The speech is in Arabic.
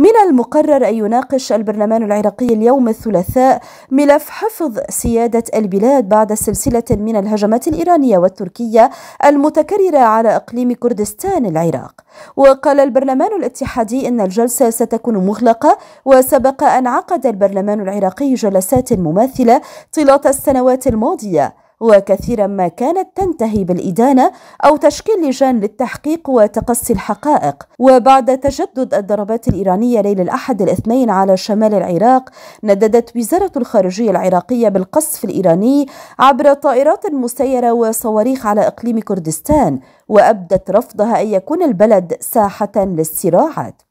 من المقرر أن يناقش البرلمان العراقي اليوم الثلاثاء ملف حفظ سيادة البلاد بعد سلسلة من الهجمات الإيرانية والتركية المتكررة على إقليم كردستان العراق وقال البرلمان الاتحادي أن الجلسة ستكون مغلقة وسبق أن عقد البرلمان العراقي جلسات مماثلة طيلة السنوات الماضية وكثيرا ما كانت تنتهي بالإدانة أو تشكيل لجان للتحقيق وتقصي الحقائق وبعد تجدد الضربات الإيرانية ليل الأحد الاثنين على شمال العراق نددت وزارة الخارجية العراقية بالقصف الإيراني عبر طائرات مسيرة وصواريخ على إقليم كردستان وأبدت رفضها أن يكون البلد ساحة للصراعات